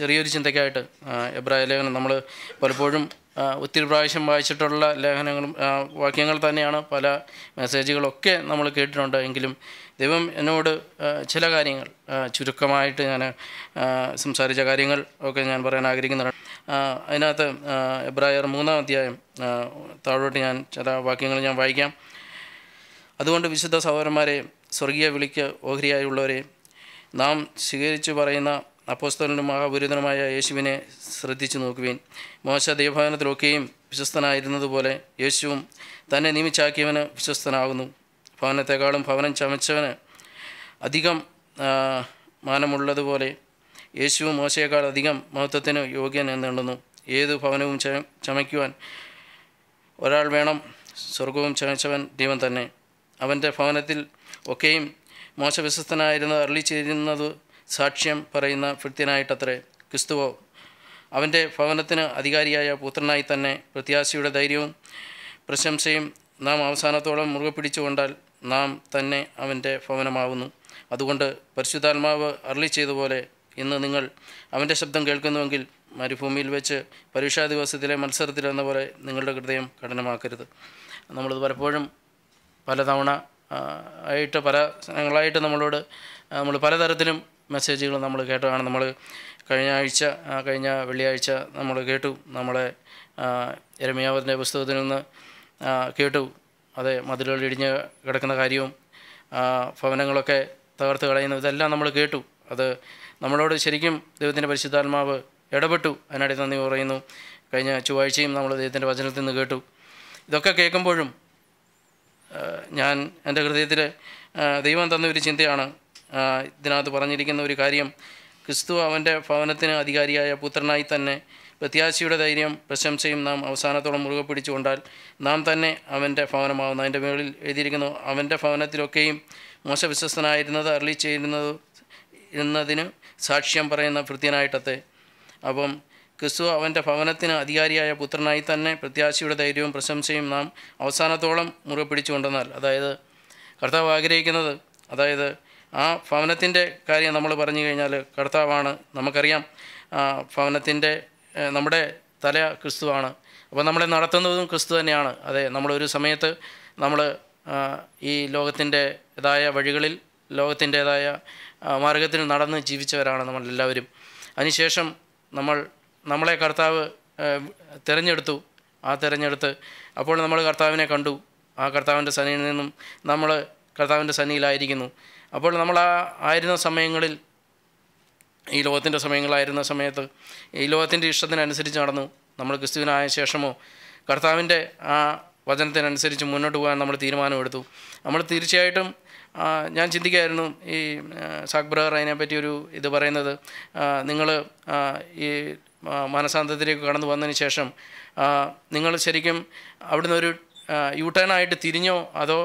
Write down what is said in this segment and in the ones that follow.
ചെറിയൊരു ചിന്തയ്ക്കായിട്ട് എബ്രായ ലേഖനം നമ്മൾ പലപ്പോഴും ഒത്തിരി പ്രാവശ്യം വായിച്ചിട്ടുള്ള ലേഖനങ്ങളും വാക്യങ്ങൾ തന്നെയാണ് പല മെസ്സേജുകളൊക്കെ നമ്മൾ കേട്ടിട്ടുണ്ട് എങ്കിലും ദൈവം എന്നോട് ചില കാര്യങ്ങൾ ചുരുക്കമായിട്ട് ഞാൻ സംസാരിച്ച കാര്യങ്ങൾ ഒക്കെ ഞാൻ പറയാൻ ആഗ്രഹിക്കുന്നുണ്ട് അതിനകത്ത് എബ്രായർ മൂന്നാം അധ്യായം താഴോട്ട് ഞാൻ ചില വാക്യങ്ങൾ ഞാൻ വായിക്കാം അതുകൊണ്ട് വിശുദ്ധ സഹോദരന്മാരെ സ്വർഗീയ വിളിക്ക് ഓഹരിയായുള്ളവരെ നാം സ്വീകരിച്ചു പറയുന്ന അപ്പോസ്തലനും മഹാപുരിതനുമായ യേശുവിനെ ശ്രദ്ധിച്ചു നോക്കുവിൻ മോശ ദൈവഭവനത്തിലൊക്കെയും വിശ്വസ്തനായിരുന്നതുപോലെ യേശുവും തന്നെ നിയമിച്ചാക്കിയവന് വിശ്വസ്തനാകുന്നു ഭവനത്തെക്കാളും ഭവനം ചമച്ചവന് അധികം മാനമുള്ളതുപോലെ യേശുവും മോശയേക്കാൾ അധികം മഹത്വത്തിന് യോഗ്യൻ എന്നുണ്ടെന്നു ഏത് ഭവനവും ചമയ്ക്കുവാൻ ഒരാൾ വേണം സ്വർഗവും ചമച്ചവൻ ദൈവം തന്നെ അവൻ്റെ ഭവനത്തിൽ ഒക്കെയും മോശ വിശ്വസ്തനായിരുന്നത് സാക്ഷ്യം പറയുന്ന ഭൃത്യനായിട്ടത്രേ ക്രിസ്തുവോ അവൻ്റെ ഭവനത്തിന് അധികാരിയായ പുത്രനായി തന്നെ പ്രത്യാശയുടെ ധൈര്യവും പ്രശംസയും നാം അവസാനത്തോളം മുറുകെ പിടിച്ചുകൊണ്ടാൽ നാം തന്നെ അവൻ്റെ ഭവനമാവുന്നു അതുകൊണ്ട് പരിശുദ്ധാത്മാവ് അർളി പോലെ ഇന്ന് നിങ്ങൾ അവൻ്റെ ശബ്ദം കേൾക്കുന്നുവെങ്കിൽ മരുഭൂമിയിൽ വെച്ച് പരീക്ഷാ ദിവസത്തിലെ മത്സരത്തിലെന്ന പോലെ നിങ്ങളുടെ ഹൃദയം കഠിനമാക്കരുത് നമ്മളത് പലപ്പോഴും പലതവണ ആയിട്ട് പല സ്ഥലങ്ങളായിട്ട് നമ്മളോട് നമ്മൾ പലതരത്തിലും മെസ്സേജുകൾ നമ്മൾ കേട്ടതാണ് നമ്മൾ കഴിഞ്ഞ ആഴ്ച കഴിഞ്ഞ വെള്ളിയാഴ്ച നമ്മൾ കേട്ടു നമ്മളെ രമ്യാവതിൻ്റെ പുസ്തകത്തിൽ നിന്ന് കേട്ടു അതെ മതിലുകൾ ഇടിഞ്ഞ് കിടക്കുന്ന കാര്യവും ഭവനങ്ങളൊക്കെ തകർത്ത് കളയുന്നത് ഇതെല്ലാം നമ്മൾ കേട്ടു അത് നമ്മളോട് ശരിക്കും ദൈവത്തിൻ്റെ പരിശുദ്ധാത്മാവ് ഇടപെട്ടു അതിനടി നന്ദി പറയുന്നു കഴിഞ്ഞ ചൊവ്വാഴ്ചയും നമ്മൾ ദൈവത്തിൻ്റെ വചനത്തിൽ നിന്ന് കേട്ടു ഇതൊക്കെ കേൾക്കുമ്പോഴും ഞാൻ എൻ്റെ ഹൃദയത്തിൽ ദൈവം തന്ന ഒരു ചിന്തയാണ് ഇതിനകത്ത് പറഞ്ഞിരിക്കുന്ന ഒരു കാര്യം ക്രിസ്തു അവൻ്റെ ഭവനത്തിന് അധികാരിയായ പുത്രനായി തന്നെ പ്രത്യാശയുടെ ധൈര്യം പ്രശംസയും നാം അവസാനത്തോളം മുറുകെ പിടിച്ചുകൊണ്ടാൽ നാം തന്നെ അവൻ്റെ ഭവനമാവുന്നു അതിൻ്റെ മുകളിൽ എഴുതിയിരിക്കുന്നു അവൻ്റെ ഭവനത്തിലൊക്കെയും മോശ വിശ്വസ്തനായിരുന്നത് ചെയ്യുന്നത് ഇരുന്നതിന് സാക്ഷ്യം പറയുന്ന ഭൃത്യനായിട്ടത്തെ അപ്പം ക്രിസ്തു അവൻ്റെ ഭവനത്തിന് അധികാരിയായ പുത്രനായി തന്നെ പ്രത്യാശയുടെ ധൈര്യവും പ്രശംസയും നാം അവസാനത്തോളം മുറുകെ പിടിച്ചുകൊണ്ടെന്നാൽ അതായത് കർത്താവ് ആഗ്രഹിക്കുന്നത് അതായത് ആ ഭവനത്തിൻ്റെ കാര്യം നമ്മൾ പറഞ്ഞു കഴിഞ്ഞാൽ കർത്താവാണ് നമുക്കറിയാം ഭവനത്തിൻ്റെ നമ്മുടെ തല ക്രിസ്തുവാണ് അപ്പോൾ നമ്മളെ നടത്തുന്നതും ക്രിസ്തു തന്നെയാണ് അതെ നമ്മളൊരു സമയത്ത് നമ്മൾ ഈ ലോകത്തിൻ്റെതായ വഴികളിൽ ലോകത്തിൻ്റെതായ മാർഗത്തിൽ നടന്ന് ജീവിച്ചവരാണ് നമ്മളെല്ലാവരും അതിനുശേഷം നമ്മൾ നമ്മളെ കർത്താവ് തിരഞ്ഞെടുത്തു ആ തിരഞ്ഞെടുത്ത് അപ്പോൾ നമ്മൾ കർത്താവിനെ കണ്ടു ആ കർത്താവിൻ്റെ സന്നിയിൽ നിന്നും നമ്മൾ കർത്താവിൻ്റെ സന്നിയിലായിരിക്കുന്നു അപ്പോൾ നമ്മൾ ആ ആയിരുന്ന സമയങ്ങളിൽ ഈ ലോകത്തിൻ്റെ സമയങ്ങളായിരുന്ന സമയത്ത് ഈ ലോകത്തിൻ്റെ ഇഷ്ടത്തിനനുസരിച്ച് നടന്നു നമ്മൾ ക്രിസ്തുവിനായ ശേഷമോ കർത്താവിൻ്റെ ആ വചനത്തിനനുസരിച്ച് മുന്നോട്ട് പോകാൻ നമ്മൾ തീരുമാനമെടുത്തു നമ്മൾ തീർച്ചയായിട്ടും ഞാൻ ചിന്തിക്കായിരുന്നു ഈ സാക്ബ്രഹർ ബ്രഹർ അതിനെപ്പറ്റി ഒരു ഇത് പറയുന്നത് നിങ്ങൾ ഈ മനസാന്തത്തിലേക്ക് കടന്നു വന്നതിന് ശേഷം നിങ്ങൾ ശരിക്കും അവിടുന്ന് ഒരു യൂട്ടേണായിട്ട് തിരിഞ്ഞോ അതോ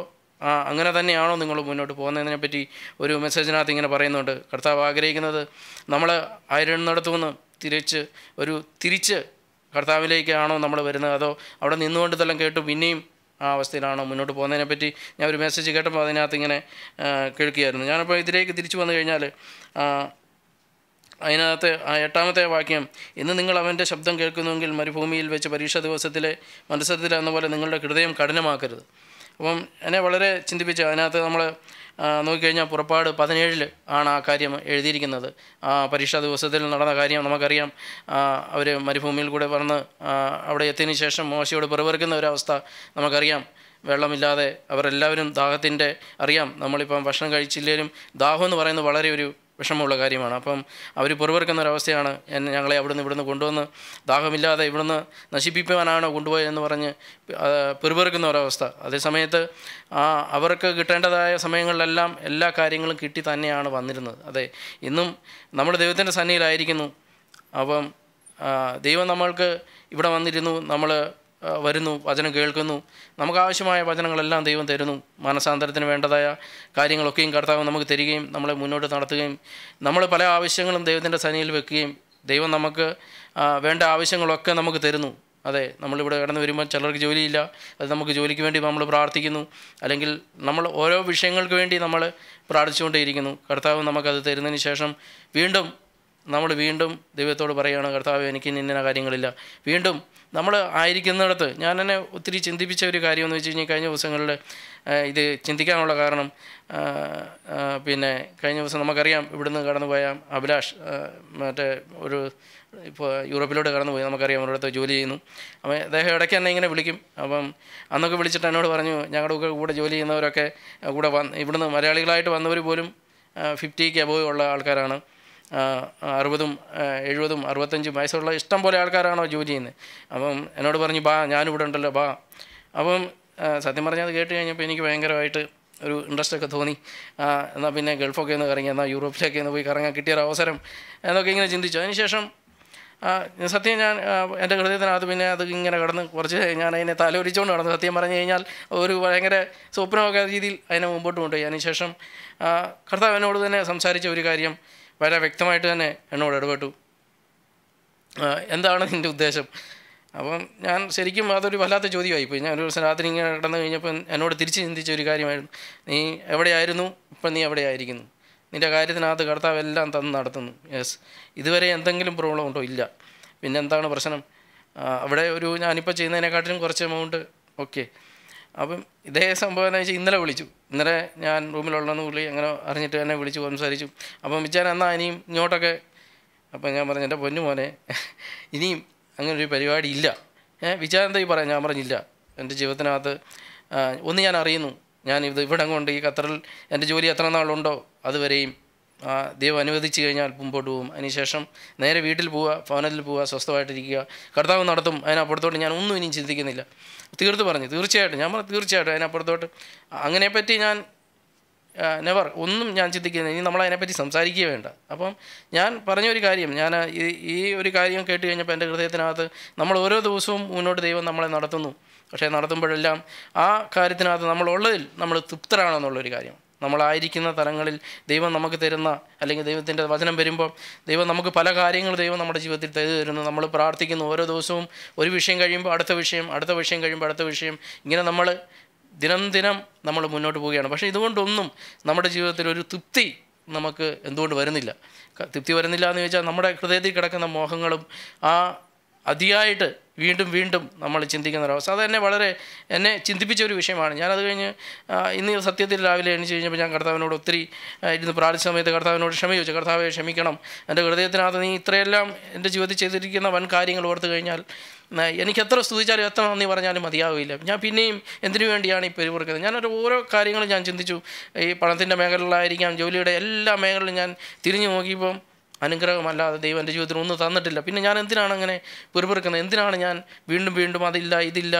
അങ്ങനെ തന്നെയാണോ നിങ്ങൾ മുന്നോട്ട് പോകുന്നതിനെ പറ്റി ഒരു മെസ്സേജിനകത്ത് ഇങ്ങനെ പറയുന്നുണ്ട് കർത്താവ് ആഗ്രഹിക്കുന്നത് നമ്മൾ അയരുന്നിടത്തുനിന്ന് തിരിച്ച് ഒരു തിരിച്ച് കർത്താവിലേക്കാണോ നമ്മൾ വരുന്നത് അതോ അവിടെ നിന്നുകൊണ്ട് തെല്ലാം കേട്ട് പിന്നെയും ആ അവസ്ഥയിലാണോ മുന്നോട്ട് പോകുന്നതിനെ പറ്റി ഞാൻ ഒരു മെസ്സേജ് കേട്ടപ്പോൾ അതിനകത്ത് ഇങ്ങനെ കേൾക്കുകയായിരുന്നു ഞാനപ്പോൾ ഇതിലേക്ക് തിരിച്ചു വന്നു കഴിഞ്ഞാൽ അതിനകത്ത് ആ എട്ടാമത്തെ വാക്യം ഇന്ന് നിങ്ങൾ അവൻ്റെ ശബ്ദം കേൾക്കുന്നുവെങ്കിൽ മരുഭൂമിയിൽ വെച്ച് പരീക്ഷാ ദിവസത്തിലെ മനസ്സത്തിലെന്ന പോലെ നിങ്ങളുടെ ഹൃദയം കഠിനമാക്കരുത് അപ്പം എന്നെ വളരെ ചിന്തിപ്പിച്ച അതിനകത്ത് നമ്മൾ നോക്കിക്കഴിഞ്ഞാൽ പുറപ്പാട് പതിനേഴിൽ ആണ് ആ കാര്യം എഴുതിയിരിക്കുന്നത് ആ പരീക്ഷാ ദിവസത്തിൽ നടന്ന കാര്യം നമുക്കറിയാം അവർ മരുഭൂമിയിൽ കൂടെ വന്ന് അവിടെ എത്തിയതിന് ശേഷം മോശയോട് പിറവിറക്കുന്ന ഒരവസ്ഥ നമുക്കറിയാം വെള്ളമില്ലാതെ അവരെല്ലാവരും ദാഹത്തിൻ്റെ അറിയാം നമ്മളിപ്പം ഭക്ഷണം കഴിച്ചില്ലെങ്കിലും ദാഹം എന്ന് പറയുന്നത് വളരെ ഒരു വിഷമമുള്ള കാര്യമാണ് അപ്പം അവർ എന്നെ ഞങ്ങളെ അവിടുന്ന് ഇവിടുന്ന് കൊണ്ടുവന്ന് ദാഹമില്ലാതെ ഇവിടുന്ന് നശിപ്പിക്കുവാനാണ് കൊണ്ടുപോയതെന്ന് പറഞ്ഞ് പെറുപെറുക്കുന്ന ഒരവസ്ഥ അതേസമയത്ത് അവർക്ക് കിട്ടേണ്ടതായ സമയങ്ങളിലെല്ലാം എല്ലാ കാര്യങ്ങളും കിട്ടി തന്നെയാണ് വന്നിരുന്നത് അതെ ഇന്നും നമ്മൾ ദൈവത്തിൻ്റെ സന്നിയിലായിരിക്കുന്നു അപ്പം ദൈവം നമ്മൾക്ക് ഇവിടെ വന്നിരുന്നു നമ്മൾ വരുന്നു വചനം കേൾക്കുന്നു നമുക്ക് ആവശ്യമായ വചനങ്ങളെല്ലാം ദൈവം തരുന്നു മനസാന്തരത്തിന് വേണ്ടതായ കാര്യങ്ങളൊക്കെയും കർത്താവ് നമുക്ക് തരികയും നമ്മളെ മുന്നോട്ട് നടത്തുകയും നമ്മൾ പല ആവശ്യങ്ങളും ദൈവത്തിൻ്റെ സനിയിൽ വെക്കുകയും ദൈവം നമുക്ക് വേണ്ട ആവശ്യങ്ങളൊക്കെ നമുക്ക് തരുന്നു അതെ നമ്മളിവിടെ കടന്നു വരുമ്പോൾ ചിലർക്ക് ജോലിയില്ല അത് നമുക്ക് ജോലിക്ക് വേണ്ടി നമ്മൾ പ്രാർത്ഥിക്കുന്നു അല്ലെങ്കിൽ നമ്മൾ ഓരോ വിഷയങ്ങൾക്ക് വേണ്ടി നമ്മൾ പ്രാർത്ഥിച്ചുകൊണ്ടേയിരിക്കുന്നു കർത്താവ് നമുക്കത് തരുന്നതിന് ശേഷം വീണ്ടും നമ്മൾ വീണ്ടും ദൈവത്തോട് പറയുകയാണ് കർത്താവ് എനിക്ക് നിന്ന കാര്യങ്ങളില്ല വീണ്ടും നമ്മൾ ആയിരിക്കുന്നിടത്ത് ഞാൻ തന്നെ ഒത്തിരി ചിന്തിപ്പിച്ച ഒരു കാര്യമെന്ന് വെച്ച് കഴിഞ്ഞാൽ കഴിഞ്ഞ ദിവസങ്ങളിൽ ഇത് ചിന്തിക്കാനുള്ള കാരണം പിന്നെ കഴിഞ്ഞ ദിവസം നമുക്കറിയാം ഇവിടുന്ന് പോയ അഭിലാഷ് മറ്റേ ഒരു ഇപ്പോൾ യൂറോപ്പിലോട്ട് കടന്നുപോയി നമുക്കറിയാം ഒരിടത്ത് ജോലി ചെയ്യുന്നു അപ്പം അദ്ദേഹം ഇടയ്ക്ക് തന്നെ ഇങ്ങനെ വിളിക്കും അപ്പം അന്നൊക്കെ വിളിച്ചിട്ട് എന്നോട് പറഞ്ഞു ഞങ്ങളുടെ കൂടെ ജോലി ചെയ്യുന്നവരൊക്കെ കൂടെ വന്ന് ഇവിടുന്ന് മലയാളികളായിട്ട് വന്നവർ പോലും ഫിഫ്റ്റിക്ക് അബോവ് ഉള്ള ആൾക്കാരാണ് അറുപതും എഴുപതും അറുപത്തഞ്ചും വയസ്സുള്ള ഇഷ്ടം പോലെ ആൾക്കാരാണോ ജോലി ചെയ്യുന്നത് അപ്പം എന്നോട് പറഞ്ഞു ബാ ഞാനിവിടെ ഉണ്ടല്ലോ ബാ അപ്പം സത്യം പറഞ്ഞാൽ അത് കേട്ട് കഴിഞ്ഞപ്പോൾ എനിക്ക് ഭയങ്കരമായിട്ട് ഒരു ഇൻട്രസ്റ്റ് ഒക്കെ തോന്നി എന്നാൽ പിന്നെ ഗൾഫൊക്കെ ഒന്ന് കറങ്ങി എന്നാൽ യൂറോപ്പിലൊക്കെ ഒന്ന് പോയി കറങ്ങാൻ കിട്ടിയ ഒരു അവസരം എന്നൊക്കെ ഇങ്ങനെ ചിന്തിച്ചു അതിനുശേഷം സത്യം ഞാൻ എൻ്റെ ഹൃദയത്തിനകത്ത് പിന്നെ അത് ഇങ്ങനെ കടന്ന് കുറച്ച് ഞാൻ അതിനെ തലോലിച്ചുകൊണ്ട് നടന്നു സത്യം പറഞ്ഞു കഴിഞ്ഞാൽ ഒരു ഭയങ്കര സ്വപ്നമൊക്കെ രീതിയിൽ അതിനെ മുമ്പോട്ട് കൊണ്ടുപോയി അതിനുശേഷം കർത്താവിനോട് തന്നെ സംസാരിച്ച ഒരു കാര്യം വളരെ വ്യക്തമായിട്ട് തന്നെ എന്നോട് ഇടപെട്ടു എന്താണ് നിൻ്റെ ഉദ്ദേശം അപ്പം ഞാൻ ശരിക്കും അതൊരു വല്ലാത്ത ചോദ്യമായിപ്പോയി ഞാൻ ഒരു ദിവസം രാത്രി ഇങ്ങനെ കിടന്നു കഴിഞ്ഞപ്പോൾ എന്നോട് തിരിച്ച് ചിന്തിച്ച ഒരു കാര്യമായിരുന്നു നീ എവിടെയായിരുന്നു ഇപ്പം നീ എവിടെയായിരിക്കുന്നു നിൻ്റെ കാര്യത്തിനകത്ത് കടത്താവ് എല്ലാം തന്ന് നടത്തുന്നു യെസ് ഇതുവരെ എന്തെങ്കിലും പ്രോബ്ലം ഉണ്ടോ ഇല്ല പിന്നെ എന്താണ് പ്രശ്നം അവിടെ ഒരു ഞാനിപ്പോൾ ചെയ്യുന്നതിനെക്കാട്ടിലും കുറച്ച് എമൗണ്ട് ഓക്കെ അപ്പം ഇതേ സംഭവം എന്ന് വെച്ചാൽ ഇന്നലെ വിളിച്ചു ഇന്നലെ ഞാൻ റൂമിലുള്ളതെന്ന് വിളി അങ്ങനെ അറിഞ്ഞിട്ട് തന്നെ വിളിച്ചു സംസാരിച്ചു അപ്പം വിചാരം എന്നാൽ ഇനിയും ഇങ്ങോട്ടൊക്കെ അപ്പം ഞാൻ പറഞ്ഞു എൻ്റെ പൊന്നു മോനെ ഇനിയും അങ്ങനൊരു പരിപാടി ഇല്ല ഏഹ് വിചാരന്ത ഈ പറയാം ഞാൻ പറഞ്ഞില്ല എൻ്റെ ജീവിതത്തിനകത്ത് ഒന്ന് ഞാൻ അറിയുന്നു ഞാൻ ഇത് ഇവിടെ കൊണ്ട് ഈ ഖത്തറിൽ എൻ്റെ ജോലി എത്ര നാളുണ്ടോ അതുവരെയും ദൈവം അനുവദിച്ചു കഴിഞ്ഞാൽ മുമ്പോട്ട് പോകും അതിനുശേഷം നേരെ വീട്ടിൽ പോവുക ഭവനത്തിൽ പോവുക സ്വസ്ഥമായിട്ടിരിക്കുക കർത്താവ് നടത്തും അതിനപ്പുറത്തോട്ട് ഞാൻ ഒന്നും ഇനിയും ചിന്തിക്കുന്നില്ല തീർത്ത് പറഞ്ഞു തീർച്ചയായിട്ടും ഞാൻ പറഞ്ഞു തീർച്ചയായിട്ടും അതിനപ്പുറത്തോട്ട് അങ്ങനെപ്പറ്റി ഞാൻ നെവർ ഒന്നും ഞാൻ ചിന്തിക്കുന്നില്ല ഇനി നമ്മളതിനെപ്പറ്റി സംസാരിക്കുകയേ വേണ്ട അപ്പം ഞാൻ പറഞ്ഞൊരു കാര്യം ഞാൻ ഈ ഒരു കാര്യം കേട്ട് കഴിഞ്ഞപ്പോൾ എൻ്റെ ഹൃദയത്തിനകത്ത് നമ്മൾ ഓരോ ദിവസവും മുന്നോട്ട് ദൈവം നമ്മളെ നടത്തുന്നു പക്ഷേ നടത്തുമ്പോഴെല്ലാം ആ കാര്യത്തിനകത്ത് നമ്മളുള്ളതിൽ നമ്മൾ തൃപ്തരാണെന്നുള്ളൊരു കാര്യം നമ്മളായിരിക്കുന്ന തലങ്ങളിൽ ദൈവം നമുക്ക് തരുന്ന അല്ലെങ്കിൽ ദൈവത്തിൻ്റെ വചനം വരുമ്പോൾ ദൈവം നമുക്ക് പല കാര്യങ്ങൾ ദൈവം നമ്മുടെ ജീവിതത്തിൽ തരുന്നു തരുന്നു നമ്മൾ പ്രാർത്ഥിക്കുന്നു ഓരോ ദിവസവും ഒരു വിഷയം കഴിയുമ്പോൾ അടുത്ത വിഷയം അടുത്ത വിഷയം കഴിയുമ്പോൾ അടുത്ത വിഷയം ഇങ്ങനെ നമ്മൾ ദിനം ദിനം നമ്മൾ മുന്നോട്ട് പോവുകയാണ് പക്ഷേ ഇതുകൊണ്ടൊന്നും നമ്മുടെ ജീവിതത്തിൽ ഒരു തൃപ്തി നമുക്ക് എന്തുകൊണ്ട് വരുന്നില്ല തൃപ്തി വരുന്നില്ല എന്ന് ചോദിച്ചാൽ നമ്മുടെ ഹൃദയത്തിൽ കിടക്കുന്ന മോഹങ്ങളും ആ അതിയായിട്ട് വീണ്ടും വീണ്ടും നമ്മൾ ചിന്തിക്കുന്ന ഒരവസ്ഥ അത് എന്നെ വളരെ എന്നെ ചിന്തിപ്പിച്ച ഒരു വിഷയമാണ് ഞാനത് കഴിഞ്ഞ് ഇന്ന് സത്യത്തിൽ രാവിലെ എണീച്ച് കഴിഞ്ഞപ്പോൾ ഞാൻ കർത്താവിനോട് ഒത്തിരി ഇരുന്ന് പ്രാർത്ഥിച്ച സമയത്ത് കർത്താവിനോട് ക്ഷമ ചോദിച്ചു കർത്താവെ ക്ഷമിക്കണം എൻ്റെ ഹൃദയത്തിനകത്ത് നീ ഇത്രയെല്ലാം എൻ്റെ ജീവിതത്തിൽ ചെയ്തിരിക്കുന്ന വൻ കാര്യങ്ങൾ ഓർത്ത് കഴിഞ്ഞാൽ എനിക്ക് എത്ര സ്തുതിച്ചാലും എത്ര നന്ദി പറഞ്ഞാലും മതിയാവില്ല ഞാൻ പിന്നെയും എന്തിനു വേണ്ടിയാണ് ഈ പെരുപുറക്കുന്നത് ഞാനൊരു ഓരോ കാര്യങ്ങളും ഞാൻ ചിന്തിച്ചു ഈ പണത്തിൻ്റെ മേഖലകളിലായിരിക്കാം ജോലിയുടെ എല്ലാ മേഖലകളിലും ഞാൻ തിരിഞ്ഞു നോക്കിയപ്പം അനുഗ്രഹമല്ലാതെ ദൈവം എൻ്റെ ജീവിതത്തിൽ ഒന്നും തന്നിട്ടില്ല പിന്നെ ഞാൻ എന്തിനാണ് അങ്ങനെ പെറുപെറുക്കുന്നത് എന്തിനാണ് ഞാൻ വീണ്ടും വീണ്ടും അതില്ല ഇതില്ല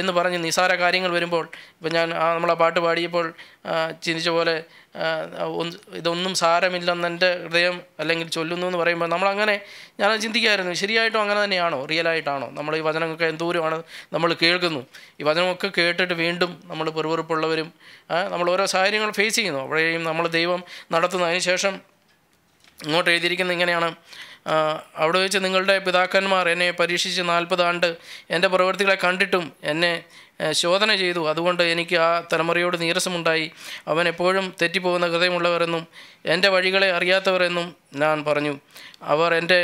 എന്ന് പറഞ്ഞ് നിസാര കാര്യങ്ങൾ വരുമ്പോൾ ഇപ്പം ഞാൻ നമ്മൾ ആ പാട്ട് പാടിയപ്പോൾ ചിന്തിച്ച പോലെ ഇതൊന്നും സാരമില്ലെന്ന് എൻ്റെ ഹൃദയം അല്ലെങ്കിൽ ചൊല്ലുന്നു എന്ന് പറയുമ്പോൾ നമ്മളങ്ങനെ ഞാൻ ചിന്തിക്കായിരുന്നു ശരിയായിട്ടും അങ്ങനെ തന്നെയാണോ റിയലായിട്ടാണോ നമ്മൾ ഈ വചനമൊക്കെ എന്തോരമാണ് നമ്മൾ കേൾക്കുന്നു ഈ വചനമൊക്കെ കേട്ടിട്ട് വീണ്ടും നമ്മൾ പെറുപെറുപ്പുള്ളവരും നമ്മൾ ഓരോ സാഹചര്യങ്ങൾ ഫേസ് ചെയ്യുന്നു അവിടെയും നമ്മൾ ദൈവം നടത്തുന്നതിന് ശേഷം ഇങ്ങോട്ട് എഴുതിയിരിക്കുന്നത് ഇങ്ങനെയാണ് അവിടെ വെച്ച് നിങ്ങളുടെ പിതാക്കന്മാർ എന്നെ പരീക്ഷിച്ച് നാൽപ്പത് ആണ്ട് എൻ്റെ പ്രവൃത്തികളെ കണ്ടിട്ടും എന്നെ ശോധന ചെയ്തു അതുകൊണ്ട് എനിക്ക് ആ തലമുറയോട് നീരസമുണ്ടായി അവൻ എപ്പോഴും തെറ്റിപ്പോകുന്ന ഹൃദയമുള്ളവരെന്നും എൻ്റെ വഴികളെ അറിയാത്തവരെന്നും ഞാൻ പറഞ്ഞു അവർ എൻ്റെ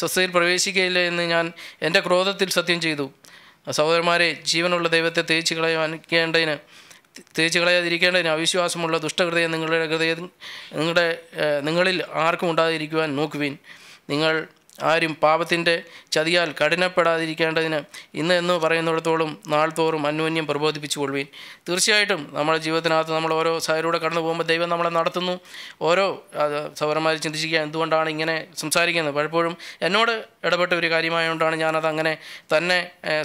സ്വസ്ഥയിൽ പ്രവേശിക്കുകയില്ല എന്ന് ഞാൻ എൻ്റെ ക്രോധത്തിൽ സത്യം ചെയ്തു സഹോദരന്മാരെ ജീവനുള്ള ദൈവത്തെ തേച്ച് കേണ്ടതിന് തേച്ച് കളയാതിരിക്കേണ്ടതിന് അവിശ്വാസമുള്ള ദുഷ്ടഹൃദയം നിങ്ങളുടെ ഹൃദയം നിങ്ങളുടെ നിങ്ങളിൽ ആർക്കും ഉണ്ടാതിരിക്കുവാൻ നോക്കുവിൻ നിങ്ങൾ ആരും പാപത്തിൻ്റെ ചതിയാൽ കഠിനപ്പെടാതിരിക്കേണ്ടതിന് ഇന്ന് എന്ന് പറയുന്നിടത്തോളം നാൾ തോറും അന്യോന്യം പ്രബോധിപ്പിച്ചു കൊള്ളുവിൻ തീർച്ചയായിട്ടും നമ്മുടെ ജീവിതത്തിനകത്ത് നമ്മൾ ഓരോ സാരിലൂടെ കടന്നു പോകുമ്പോൾ ദൈവം നമ്മളെ നടത്തുന്നു ഓരോ സൗരന്മാർ ചിന്തിച്ചിരിക്കുക എന്തുകൊണ്ടാണ് ഇങ്ങനെ സംസാരിക്കുന്നത് പലപ്പോഴും എന്നോട് ഇടപെട്ട ഒരു കാര്യമായതുകൊണ്ടാണ് ഞാനത് അങ്ങനെ തന്നെ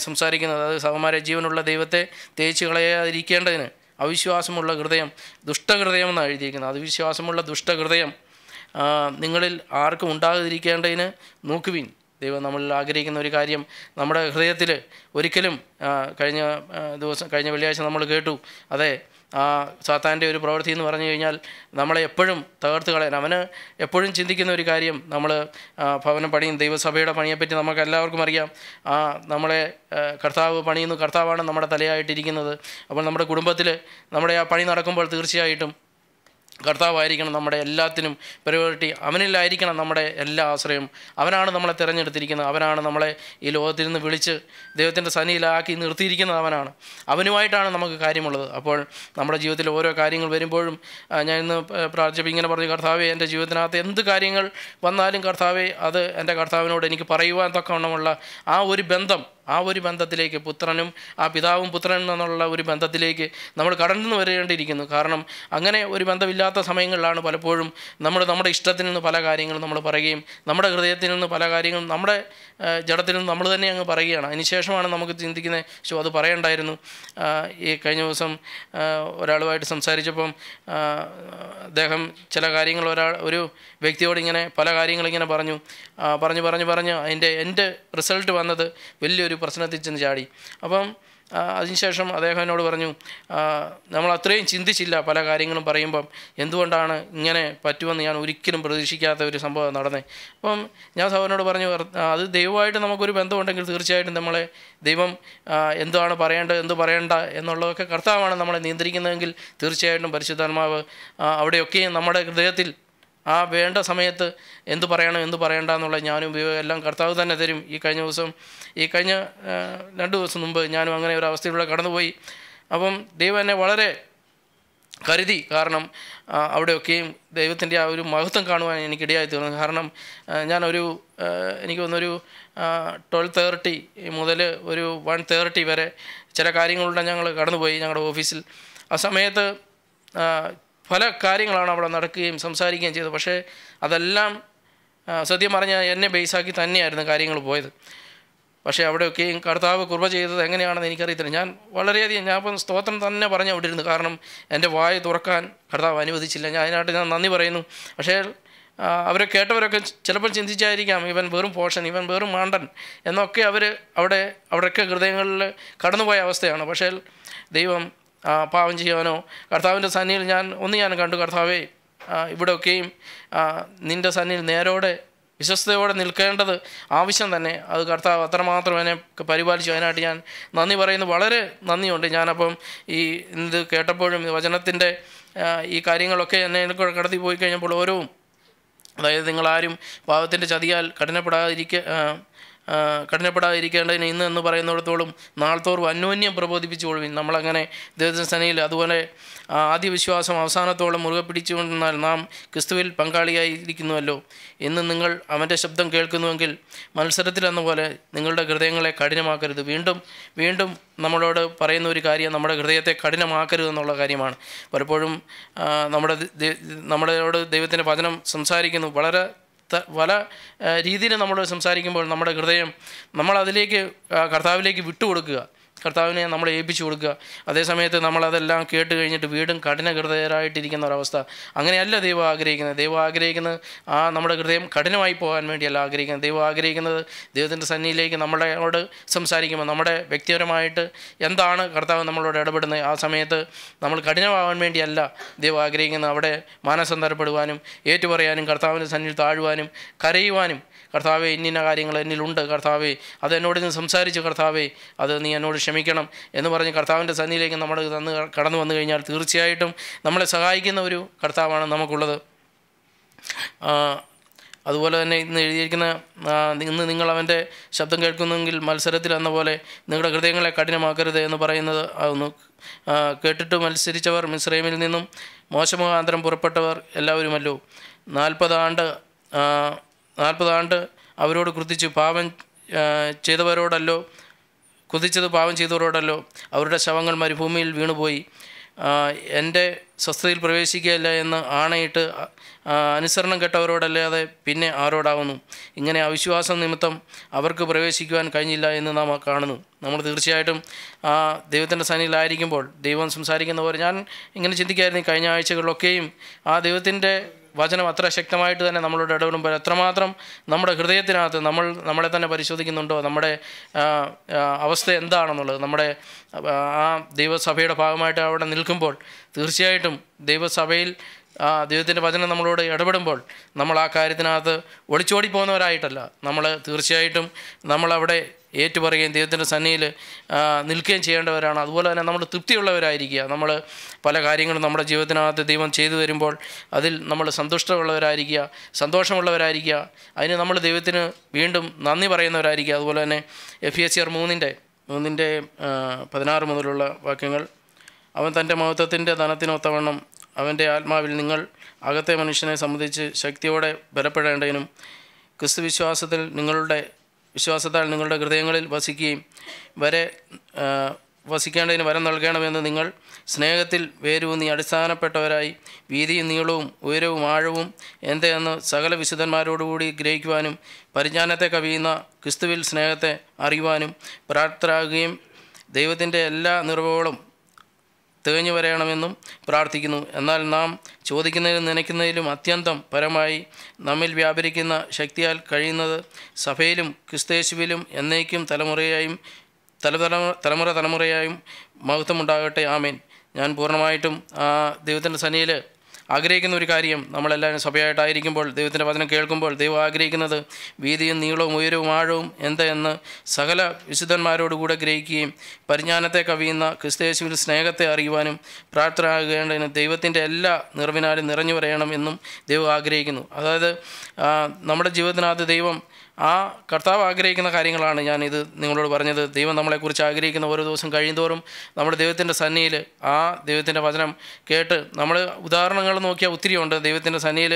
സംസാരിക്കുന്നത് അത് സൗമാരെ ജീവനുള്ള ദൈവത്തെ തേച്ച് കളയാതിരിക്കേണ്ടതിന് അവിശ്വാസമുള്ള ഹൃദയം ദുഷ്ടഹൃദയം എന്നാണ് എഴുതിയിരിക്കുന്നത് അവിശ്വാസമുള്ള ദുഷ്ടഹൃദയം നിങ്ങളിൽ ആർക്കും ഉണ്ടാകാതിരിക്കേണ്ടതിന് നോക്കുവിൻ ദൈവം നമ്മൾ ആഗ്രഹിക്കുന്ന ഒരു കാര്യം നമ്മുടെ ഹൃദയത്തിൽ ഒരിക്കലും കഴിഞ്ഞ ദിവസം കഴിഞ്ഞ വെള്ളിയാഴ്ച നമ്മൾ കേട്ടു അതെ ആ സാത്താൻ്റെ ഒരു പ്രവൃത്തി എന്ന് പറഞ്ഞു കഴിഞ്ഞാൽ നമ്മളെ എപ്പോഴും തകർത്ത് കളയാൻ അവന് എപ്പോഴും ചിന്തിക്കുന്ന ഒരു കാര്യം നമ്മൾ ഭവനം പണിയും ദൈവസഭയുടെ പണിയെപ്പറ്റി നമുക്ക് എല്ലാവർക്കും അറിയാം ആ നമ്മളെ കർത്താവ് പണിയുന്നു കർത്താവാണ് നമ്മുടെ തലയായിട്ടിരിക്കുന്നത് അപ്പോൾ നമ്മുടെ കുടുംബത്തിൽ നമ്മുടെ ആ പണി നടക്കുമ്പോൾ തീർച്ചയായിട്ടും കർത്താവായിരിക്കണം നമ്മുടെ എല്ലാത്തിനും പ്രയോറിറ്റി അവനിലായിരിക്കണം നമ്മുടെ എല്ലാ ആശ്രയം അവനാണ് നമ്മളെ തിരഞ്ഞെടുത്തിരിക്കുന്നത് അവനാണ് നമ്മളെ ഈ ലോകത്തിൽ നിന്ന് വിളിച്ച് ദൈവത്തിൻ്റെ സന്നിയിലാക്കി നിർത്തിയിരിക്കുന്നത് അവനാണ് അവനുമായിട്ടാണ് നമുക്ക് കാര്യമുള്ളത് അപ്പോൾ നമ്മുടെ ജീവിതത്തിൽ ഓരോ കാര്യങ്ങൾ വരുമ്പോഴും ഞാൻ ഇന്ന് പ്രാർത്ഥിച്ചപ്പോൾ ഇങ്ങനെ പറഞ്ഞു കർത്താവെ എൻ്റെ ജീവിതത്തിനകത്ത് എന്ത് കാര്യങ്ങൾ വന്നാലും കർത്താവെ അത് എൻ്റെ കർത്താവിനോട് എനിക്ക് പറയുവാൻ തക്കവണ്ണമുള്ള ആ ഒരു ബന്ധം ആ ഒരു ബന്ധത്തിലേക്ക് പുത്രനും ആ പിതാവും പുത്രനും എന്നുള്ള ഒരു ബന്ധത്തിലേക്ക് നമ്മൾ കടന്നു വരേണ്ടിയിരിക്കുന്നു കാരണം അങ്ങനെ ഒരു ബന്ധമില്ലാത്ത സമയങ്ങളിലാണ് പലപ്പോഴും നമ്മൾ നമ്മുടെ ഇഷ്ടത്തിൽ നിന്ന് പല കാര്യങ്ങളും നമ്മൾ പറയുകയും നമ്മുടെ ഹൃദയത്തിൽ നിന്ന് പല കാര്യങ്ങളും നമ്മുടെ ജഡത്തിൽ നിന്ന് നമ്മൾ തന്നെ അങ്ങ് പറയുകയാണ് അതിനുശേഷമാണ് നമുക്ക് ചിന്തിക്കുന്നത് ശോ അത് പറയണ്ടായിരുന്നു ഈ കഴിഞ്ഞ ദിവസം ഒരാളുമായിട്ട് സംസാരിച്ചപ്പം അദ്ദേഹം ചില കാര്യങ്ങൾ ഒരാൾ ഒരു വ്യക്തിയോട് ഇങ്ങനെ പല കാര്യങ്ങളിങ്ങനെ പറഞ്ഞു പറഞ്ഞു പറഞ്ഞു പറഞ്ഞ് അതിൻ്റെ എൻ്റെ റിസൾട്ട് വന്നത് വലിയൊരു ഒരു പ്രശ്നത്തിൽ ചെന്ന് ചാടി അപ്പം അതിനുശേഷം അദ്ദേഹം എന്നോട് പറഞ്ഞു നമ്മൾ അത്രയും ചിന്തിച്ചില്ല പല കാര്യങ്ങളും പറയുമ്പം എന്തുകൊണ്ടാണ് ഇങ്ങനെ പറ്റുമെന്ന് ഞാൻ ഒരിക്കലും പ്രതീക്ഷിക്കാത്ത ഒരു സംഭവം നടന്നത് അപ്പം ഞാൻ സഹോദരനോട് പറഞ്ഞു അത് ദൈവമായിട്ട് നമുക്കൊരു ബന്ധമുണ്ടെങ്കിൽ തീർച്ചയായിട്ടും നമ്മളെ ദൈവം എന്താണ് പറയേണ്ടത് എന്ത് പറയേണ്ട എന്നുള്ളതൊക്കെ കർത്താവാണ് നമ്മളെ നിയന്ത്രിക്കുന്നതെങ്കിൽ തീർച്ചയായിട്ടും പരിശുദ്ധാത്മാവ് അവിടെയൊക്കെയും നമ്മുടെ ഹൃദയത്തിൽ ആ വേണ്ട സമയത്ത് എന്ത് പറയണം എന്ത് പറയണ്ട എന്നുള്ള ഞാനും എല്ലാം കർത്താവ് തന്നെ തരും ഈ കഴിഞ്ഞ ദിവസം ഈ കഴിഞ്ഞ രണ്ട് ദിവസം മുമ്പ് ഞാനും അങ്ങനെ ഒരു അവസ്ഥയിലൂടെ കടന്നുപോയി അപ്പം ദൈവം എന്നെ വളരെ കരുതി കാരണം അവിടെയൊക്കെയും ദൈവത്തിൻ്റെ ആ ഒരു മഹത്വം കാണുവാൻ എനിക്കിടയായി തീർന്നു കാരണം ഞാനൊരു എനിക്ക് തോന്നുന്നൊരു ട്വൽവ് തേർട്ടി മുതൽ ഒരു വൺ തേർട്ടി വരെ ചില കാര്യങ്ങളുടെ ഞങ്ങൾ കടന്നുപോയി ഞങ്ങളുടെ ഓഫീസിൽ ആ സമയത്ത് പല കാര്യങ്ങളാണ് അവിടെ നടക്കുകയും സംസാരിക്കുകയും ചെയ്തത് പക്ഷേ അതെല്ലാം സത്യം പറഞ്ഞാൽ എന്നെ ബേസാക്കി തന്നെയായിരുന്നു കാര്യങ്ങൾ പോയത് പക്ഷേ അവിടെയൊക്കെയും കർത്താവ് കുറവ് ചെയ്തത് എങ്ങനെയാണെന്ന് എനിക്കറിയത്തില്ല ഞാൻ വളരെയധികം ഞാൻ ഇപ്പം സ്തോത്രം തന്നെ പറഞ്ഞു അവിടെ ഇരുന്നു കാരണം എൻ്റെ വായ തുറക്കാൻ കർത്താവ് അനുവദിച്ചില്ല ഞാൻ അതിനായിട്ട് ഞാൻ നന്ദി പറയുന്നു പക്ഷേ അവരെ കേട്ടവരൊക്കെ ചിലപ്പോൾ ചിന്തിച്ചായിരിക്കാം ഇവൻ വെറും പോഷൻ ഇവൻ വെറും മാണ്ടൻ എന്നൊക്കെ അവർ അവിടെ അവിടെയൊക്കെ ഹൃദയങ്ങളിൽ കടന്നുപോയ അവസ്ഥയാണ് പക്ഷേ ദൈവം പാവം ചെയ്യാനോ കർത്താവിൻ്റെ സന്നിയിൽ ഞാൻ ഒന്ന് ഞാൻ കണ്ടു കർത്താവേ ഇവിടെയൊക്കെയും നിൻ്റെ സന്നിയിൽ നേരോടെ വിശ്വസ്തയോടെ നിൽക്കേണ്ടത് ആവശ്യം തന്നെ അത് കർത്താവ് അത്രമാത്രം എന്നെ പരിപാലിച്ചു അതിനായിട്ട് ഞാൻ നന്ദി പറയുന്നത് വളരെ നന്ദിയുണ്ട് ഞാനപ്പം ഈ ഇത് കേട്ടപ്പോഴും വചനത്തിൻ്റെ ഈ കാര്യങ്ങളൊക്കെ എന്നെ കടത്തി പോയി കഴിഞ്ഞപ്പോൾ ഓരോ അതായത് നിങ്ങളാരും പാവത്തിൻ്റെ ചതിയാൽ കഠിനപ്പെടാതിരിക്കുക കഠിനപ്പെടാതിരിക്കേണ്ടതിന് ഇന്ന് എന്ന് പറയുന്നിടത്തോളം നാളത്തോറും അന്യോന്യം പ്രബോധിപ്പിച്ചു കൊള്ളുവിൻ നമ്മളങ്ങനെ സനയിൽ അതുപോലെ ആദ്യ വിശ്വാസം അവസാനത്തോളം മുറുകെ പിടിച്ചുകൊണ്ടിരുന്നാൽ നാം ക്രിസ്തുവിൽ പങ്കാളിയായിരിക്കുന്നുവല്ലോ എന്ന് നിങ്ങൾ അവൻ്റെ ശബ്ദം കേൾക്കുന്നുവെങ്കിൽ മത്സരത്തിലെന്ന പോലെ നിങ്ങളുടെ ഹൃദയങ്ങളെ കഠിനമാക്കരുത് വീണ്ടും വീണ്ടും നമ്മളോട് പറയുന്ന ഒരു കാര്യം നമ്മുടെ ഹൃദയത്തെ കഠിനമാക്കരുത് എന്നുള്ള കാര്യമാണ് പലപ്പോഴും നമ്മുടെ നമ്മളോട് ദൈവത്തിൻ്റെ വചനം സംസാരിക്കുന്നു വളരെ പല രീതിയിൽ നമ്മൾ സംസാരിക്കുമ്പോൾ നമ്മുടെ ഹൃദയം നമ്മൾ അതിലേക്ക് കർത്താവിലേക്ക് വിട്ടുകൊടുക്കുക കർത്താവിനെ നമ്മൾ ഏൽപ്പിച്ചു കൊടുക്കുക അതേസമയത്ത് നമ്മളതെല്ലാം കേട്ട് കഴിഞ്ഞിട്ട് വീടും കഠിന ഹൃദയരായിട്ടിരിക്കുന്ന ഒരവസ്ഥ അങ്ങനെയല്ല ദൈവം ആഗ്രഹിക്കുന്നത് ദൈവം ആഗ്രഹിക്കുന്നത് ആ നമ്മുടെ ഹൃദയം കഠിനമായി പോകാൻ വേണ്ടിയല്ല ആഗ്രഹിക്കുന്നത് ദൈവം ആഗ്രഹിക്കുന്നത് ദൈവത്തിൻ്റെ സന്നിധിയിലേക്ക് നമ്മളോട് സംസാരിക്കുമ്പോൾ നമ്മുടെ വ്യക്തിപരമായിട്ട് എന്താണ് കർത്താവ് നമ്മളോട് ഇടപെടുന്നത് ആ സമയത്ത് നമ്മൾ കഠിനമാവാൻ വേണ്ടിയല്ല ദൈവം ആഗ്രഹിക്കുന്നത് അവിടെ മാനസന്തരപ്പെടുവാനും ഏറ്റുപറയാനും കർത്താവിൻ്റെ സന്നിധിയിൽ താഴുവാനും കരയുവാനും കർത്താവെ ഇന്നിന്ന കാര്യങ്ങൾ എന്നിലുണ്ട് കർത്താവെ അത് എന്നോട് നീ സംസാരിച്ച് കർത്താവെ അത് നീ എന്നോട് ക്ഷമിക്കണം എന്ന് പറഞ്ഞ് കർത്താവിൻ്റെ സന്നിധിയിലേക്ക് നമ്മൾ തന്ന് കടന്നു വന്നു കഴിഞ്ഞാൽ തീർച്ചയായിട്ടും നമ്മളെ സഹായിക്കുന്ന ഒരു കർത്താവാണ് നമുക്കുള്ളത് അതുപോലെ തന്നെ ഇന്ന് എഴുതിയിരിക്കുന്ന ഇന്ന് നിങ്ങൾ അവൻ്റെ ശബ്ദം കേൾക്കുന്നെങ്കിൽ മത്സരത്തിൽ എന്ന പോലെ നിങ്ങളുടെ ഹൃദയങ്ങളെ കഠിനമാക്കരുത് എന്ന് പറയുന്നത് ഒന്ന് കേട്ടിട്ട് മത്സരിച്ചവർ മിസ്രൈമിൽ നിന്നും മോശമുഖാന്തരം പുറപ്പെട്ടവർ എല്ലാവരുമല്ലോ നാൽപ്പതാണ്ട് നാൽപ്പതാണ്ട് അവരോട് ക്രുതിച്ചു പാപം ചെയ്തവരോടല്ലോ കുതിച്ചത് പാപം ചെയ്തവരോടല്ലോ അവരുടെ ശവങ്ങൾ മരുഭൂമിയിൽ വീണുപോയി എൻ്റെ സ്വസ്ഥതയിൽ പ്രവേശിക്കുകയല്ല എന്ന് ആണയിട്ട് അനുസരണം കെട്ടവരോടല്ലാതെ പിന്നെ ആരോടാവുന്നു ഇങ്ങനെ അവിശ്വാസം നിമിത്തം അവർക്ക് പ്രവേശിക്കുവാൻ കഴിഞ്ഞില്ല എന്ന് നാം കാണുന്നു നമ്മൾ തീർച്ചയായിട്ടും ആ ദൈവത്തിൻ്റെ സന്നിധിയിലായിരിക്കുമ്പോൾ ദൈവം സംസാരിക്കുന്ന പോലെ ഞാൻ ഇങ്ങനെ ചിന്തിക്കായിരുന്നു കഴിഞ്ഞ ആഴ്ചകളിലൊക്കെയും ആ ദൈവത്തിൻ്റെ വചനം അത്ര ശക്തമായിട്ട് തന്നെ നമ്മളോട് ഇടപെടുമ്പോൾ എത്രമാത്രം നമ്മുടെ ഹൃദയത്തിനകത്ത് നമ്മൾ നമ്മളെ തന്നെ പരിശോധിക്കുന്നുണ്ടോ നമ്മുടെ അവസ്ഥ എന്താണെന്നുള്ളത് നമ്മുടെ ആ ദൈവസഭയുടെ ഭാഗമായിട്ട് അവിടെ നിൽക്കുമ്പോൾ തീർച്ചയായിട്ടും ദൈവസഭയിൽ ആ ദൈവത്തിൻ്റെ വചനം നമ്മളോട് ഇടപെടുമ്പോൾ നമ്മൾ ആ കാര്യത്തിനകത്ത് ഒളിച്ചോടി പോകുന്നവരായിട്ടല്ല നമ്മൾ തീർച്ചയായിട്ടും നമ്മളവിടെ ഏറ്റുപറയുകയും ദൈവത്തിൻ്റെ സന്നിധിയിൽ നിൽക്കുകയും ചെയ്യേണ്ടവരാണ് അതുപോലെ തന്നെ നമ്മൾ തൃപ്തിയുള്ളവരായിരിക്കുക നമ്മൾ പല കാര്യങ്ങളും നമ്മുടെ ജീവിതത്തിനകത്ത് ദൈവം ചെയ്തു വരുമ്പോൾ അതിൽ നമ്മൾ സന്തുഷ്ടമുള്ളവരായിരിക്കുക സന്തോഷമുള്ളവരായിരിക്കുക അതിന് നമ്മൾ ദൈവത്തിന് വീണ്ടും നന്ദി പറയുന്നവരായിരിക്കുക അതുപോലെ തന്നെ എഫ് എസ് സി ആർ മൂന്നിൻ്റെ മൂന്നിൻ്റെ പതിനാറ് മുതലുള്ള വാക്യങ്ങൾ അവൻ തൻ്റെ മഹത്വത്തിൻ്റെ ധനത്തിനൊത്തവണ്ണം അവൻ്റെ ആത്മാവിൽ നിങ്ങൾ അകത്തെ മനുഷ്യനെ സംബന്ധിച്ച് ശക്തിയോടെ ബലപ്പെടേണ്ടതിനും ക്രിസ്തുവിശ്വാസത്തിൽ നിങ്ങളുടെ വിശ്വാസത്താൽ നിങ്ങളുടെ ഹൃദയങ്ങളിൽ വസിക്കുകയും വരെ വസിക്കേണ്ടതിന് വരം നൽകണമെന്ന് നിങ്ങൾ സ്നേഹത്തിൽ വേരൂന്നി അടിസ്ഥാനപ്പെട്ടവരായി വീതിയും നീളവും ഉയരവും ആഴവും എന്തെന്ന് സകല വിശുദ്ധന്മാരോടുകൂടി ഗ്രഹിക്കുവാനും പരിജ്ഞാനത്തെ കവിയുന്ന ക്രിസ്തുവിൽ സ്നേഹത്തെ അറിയുവാനും പ്രാപ്തരാകുകയും ദൈവത്തിൻ്റെ എല്ലാ നിറവുകളും തികഞ്ഞു വരയണമെന്നും പ്രാർത്ഥിക്കുന്നു എന്നാൽ നാം ചോദിക്കുന്നതിലും നനയ്ക്കുന്നതിലും അത്യന്തം പരമായി നമ്മിൽ വ്യാപരിക്കുന്ന ശക്തിയാൽ കഴിയുന്നത് സഭയിലും ക്രിസ്തേശുവിലും എന്നേക്കും തലമുറയായും തലതലമു തലമുറ തലമുറയായും മഹത്വമുണ്ടാകട്ടെ ആമേൻ ഞാൻ പൂർണ്ണമായിട്ടും ആ ദൈവത്തിൻ്റെ സനിയിൽ ആഗ്രഹിക്കുന്ന ഒരു കാര്യം നമ്മളെല്ലാവരും സഭയായിട്ടായിരിക്കുമ്പോൾ ദൈവത്തിൻ്റെ വചനം കേൾക്കുമ്പോൾ ദൈവം ആഗ്രഹിക്കുന്നത് വീതിയും നീളവും ഉയരവും ആഴവും എന്തെന്ന് സകല വിശുദ്ധന്മാരോടുകൂടെ ഗ്രഹിക്കുകയും പരിജ്ഞാനത്തെ കവിയുന്ന ക്രിസ്തേശുവിൽ സ്നേഹത്തെ അറിയുവാനും പ്രാർത്ഥനയാകേണ്ടതിന് ദൈവത്തിൻ്റെ എല്ലാ നിറവിനാലും നിറഞ്ഞു പറയണം എന്നും ദൈവം ആഗ്രഹിക്കുന്നു അതായത് നമ്മുടെ ജീവിതത്തിനകത്ത് ദൈവം ആ കർത്താവ് ആഗ്രഹിക്കുന്ന കാര്യങ്ങളാണ് ഞാനിത് നിങ്ങളോട് പറഞ്ഞത് ദൈവം നമ്മളെക്കുറിച്ച് ആഗ്രഹിക്കുന്ന ഓരോ ദിവസം കഴിയുന്തോറും നമ്മുടെ ദൈവത്തിൻ്റെ സന്നിയിൽ ആ ദൈവത്തിൻ്റെ വചനം കേട്ട് നമ്മൾ ഉദാഹരണങ്ങൾ നോക്കിയാൽ ഒത്തിരിയുണ്ട് ദൈവത്തിൻ്റെ സന്നിയിൽ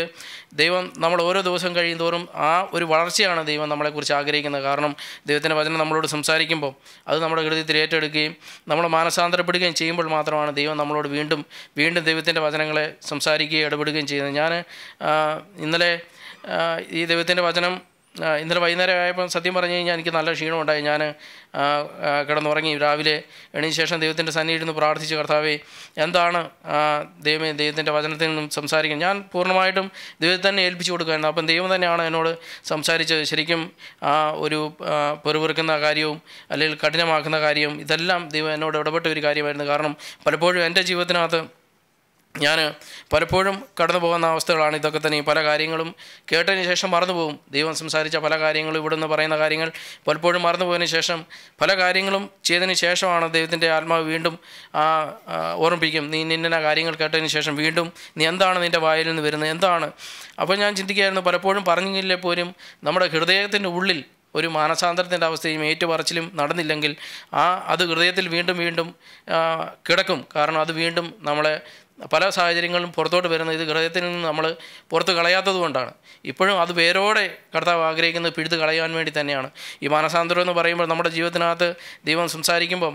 ദൈവം നമ്മൾ ഓരോ ദിവസം കഴിയുന്തോറും ആ ഒരു വളർച്ചയാണ് ദൈവം നമ്മളെക്കുറിച്ച് ആഗ്രഹിക്കുന്നത് കാരണം ദൈവത്തിൻ്റെ വചനം നമ്മളോട് സംസാരിക്കുമ്പോൾ അത് നമ്മുടെ ഹൃദയത്തിൽ ഏറ്റെടുക്കുകയും നമ്മൾ മാനസാന്തരപ്പെടുകയും ചെയ്യുമ്പോൾ മാത്രമാണ് ദൈവം നമ്മളോട് വീണ്ടും വീണ്ടും ദൈവത്തിൻ്റെ വചനങ്ങളെ സംസാരിക്കുകയും ഇടപെടുകയും ചെയ്യുന്നത് ഞാൻ ഇന്നലെ ഈ ദൈവത്തിൻ്റെ വചനം ഇന്നലെ വൈകുന്നേരം ആയപ്പോൾ സത്യം പറഞ്ഞു കഴിഞ്ഞാൽ എനിക്ക് നല്ല ക്ഷീണമുണ്ടായി ഞാൻ കിടന്നുറങ്ങി രാവിലെ എണീ ശേഷം ദൈവത്തിൻ്റെ സന്നിധിയിരുന്ന് പ്രാർത്ഥിച്ച് കർത്താവെ എന്താണ് ദൈവമേ ദൈവത്തിൻ്റെ വചനത്തിൽ നിന്നും സംസാരിക്കുന്നത് ഞാൻ പൂർണ്ണമായിട്ടും ദൈവത്തെ തന്നെ ഏൽപ്പിച്ചു കൊടുക്കുകയായിരുന്നു അപ്പം ദൈവം തന്നെയാണ് എന്നോട് സംസാരിച്ചത് ശരിക്കും ആ ഒരു പെറുപെറുക്കുന്ന കാര്യവും അല്ലെങ്കിൽ കഠിനമാക്കുന്ന കാര്യവും ഇതെല്ലാം ദൈവം എന്നോട് ഇടപെട്ട ഒരു കാര്യമായിരുന്നു കാരണം പലപ്പോഴും എൻ്റെ ജീവിതത്തിനകത്ത് ഞാൻ പലപ്പോഴും കടന്നു പോകുന്ന അവസ്ഥകളാണ് ഇതൊക്കെ തന്നെ പല കാര്യങ്ങളും കേട്ടതിന് ശേഷം മറന്നുപോകും ദൈവം സംസാരിച്ച പല കാര്യങ്ങളും ഇവിടുന്ന് പറയുന്ന കാര്യങ്ങൾ പലപ്പോഴും മറന്നുപോയതിന് ശേഷം പല കാര്യങ്ങളും ചെയ്തതിന് ശേഷമാണ് ദൈവത്തിൻ്റെ ആത്മാവ് വീണ്ടും ഓർമ്മിപ്പിക്കും നീ നിന്ന കാര്യങ്ങൾ കേട്ടതിന് ശേഷം വീണ്ടും നീ എന്താണ് നിൻ്റെ വായിൽ നിന്ന് വരുന്നത് എന്താണ് അപ്പോൾ ഞാൻ ചിന്തിക്കുകയായിരുന്നു പലപ്പോഴും പറഞ്ഞില്ലേ പോലും നമ്മുടെ ഹൃദയത്തിൻ്റെ ഉള്ളിൽ ഒരു മാനസാന്തരത്തിൻ്റെ അവസ്ഥയും ഏറ്റുപറച്ചിലും നടന്നില്ലെങ്കിൽ ആ അത് ഹൃദയത്തിൽ വീണ്ടും വീണ്ടും കിടക്കും കാരണം അത് വീണ്ടും നമ്മളെ പല സാഹചര്യങ്ങളിലും പുറത്തോട്ട് വരുന്ന ഇത് ഹൃദയത്തിൽ നിന്ന് നമ്മൾ പുറത്ത് കളയാത്തത് കൊണ്ടാണ് ഇപ്പോഴും അത് വേരോടെ കർത്താവ് ആഗ്രഹിക്കുന്നത് പിഴുത്ത് കളയാൻ വേണ്ടി തന്നെയാണ് ഈ മാനസാന്തരം എന്ന് പറയുമ്പോൾ നമ്മുടെ ജീവിതത്തിനകത്ത് ദൈവം സംസാരിക്കുമ്പം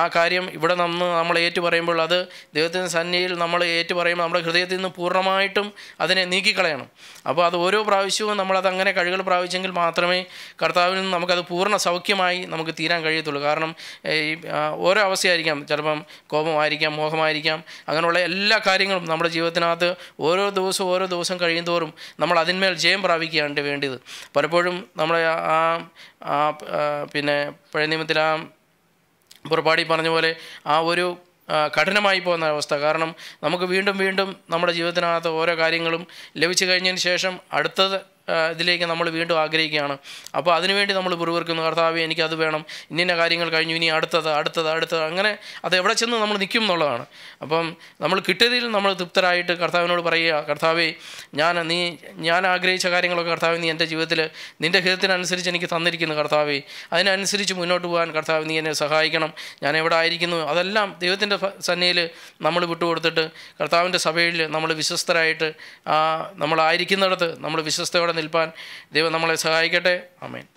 ആ കാര്യം ഇവിടെ നിന്ന് നമ്മൾ ഏറ്റു പറയുമ്പോൾ അത് ദൈവത്തിൻ്റെ സന്നിയിൽ നമ്മൾ ഏറ്റു പറയുമ്പോൾ നമ്മുടെ ഹൃദയത്തിൽ നിന്ന് പൂർണ്ണമായിട്ടും അതിനെ നീക്കിക്കളയണം അപ്പോൾ അത് ഓരോ പ്രാവശ്യവും നമ്മളത് അങ്ങനെ കഴുകൾ പ്രാവശ്യമെങ്കിൽ മാത്രമേ കർത്താവിൽ നിന്ന് നമുക്കത് പൂർണ്ണ സൗഖ്യമായി നമുക്ക് തീരാൻ കഴിയത്തുള്ളൂ കാരണം ഈ ഓരോ അവസ്ഥയായിരിക്കാം ചിലപ്പം കോപമായിരിക്കാം മോഹമായിരിക്കാം അങ്ങനെയുള്ള എല്ലാ എല്ലാ കാര്യങ്ങളും നമ്മുടെ ജീവിതത്തിനകത്ത് ഓരോ ദിവസവും ഓരോ ദിവസം കഴിയുന്തോറും നമ്മൾ അതിന്മേൽ ജയം പ്രാപിക്കുകയാണ് വേണ്ടത് പലപ്പോഴും നമ്മളെ ആ പിന്നെ പഴയ നിയമത്തിൽ ആ പുറപ്പാടി പറഞ്ഞ പോലെ ആ ഒരു കഠിനമായി പോകുന്ന അവസ്ഥ കാരണം നമുക്ക് വീണ്ടും വീണ്ടും നമ്മുടെ ജീവിതത്തിനകത്ത് ഓരോ കാര്യങ്ങളും ലഭിച്ചു കഴിഞ്ഞതിന് ശേഷം അടുത്തത് ഇതിലേക്ക് നമ്മൾ വീണ്ടും ആഗ്രഹിക്കുകയാണ് അപ്പോൾ അതിനുവേണ്ടി നമ്മൾ പുറവർക്കുന്നു കർത്താവ് എനിക്കത് വേണം ഇന്നിന്ന കാര്യങ്ങൾ കഴിഞ്ഞു ഇനി അടുത്തത് അടുത്തത് അടുത്തത് അങ്ങനെ അത് എവിടെ ചെന്ന് നമ്മൾ നിൽക്കും എന്നുള്ളതാണ് അപ്പം നമ്മൾ കിട്ടിയതിൽ നമ്മൾ തൃപ്തരായിട്ട് കർത്താവിനോട് പറയുക കർത്താവേ ഞാൻ നീ ഞാൻ ആഗ്രഹിച്ച കാര്യങ്ങളൊക്കെ കർത്താവ് നീ എൻ്റെ ജീവിതത്തിൽ നിൻ്റെ ഹിതത്തിനനുസരിച്ച് എനിക്ക് തന്നിരിക്കുന്നു കർത്താവേ അതിനനുസരിച്ച് മുന്നോട്ട് പോകാൻ കർത്താവ് നീ എന്നെ സഹായിക്കണം ഞാൻ എവിടെ ആയിരിക്കുന്നു അതെല്ലാം ദൈവത്തിൻ്റെ സന്നിയിൽ നമ്മൾ വിട്ടുകൊടുത്തിട്ട് കർത്താവിൻ്റെ സഭയിൽ നമ്മൾ വിശ്വസ്തരായിട്ട് നമ്മളായിരിക്കുന്നിടത്ത് നമ്മൾ വിശ്വസ്തയോടെ നിൽപ്പാൻ ദൈവം നമ്മളെ സഹായിക്കട്ടെ അമേൻ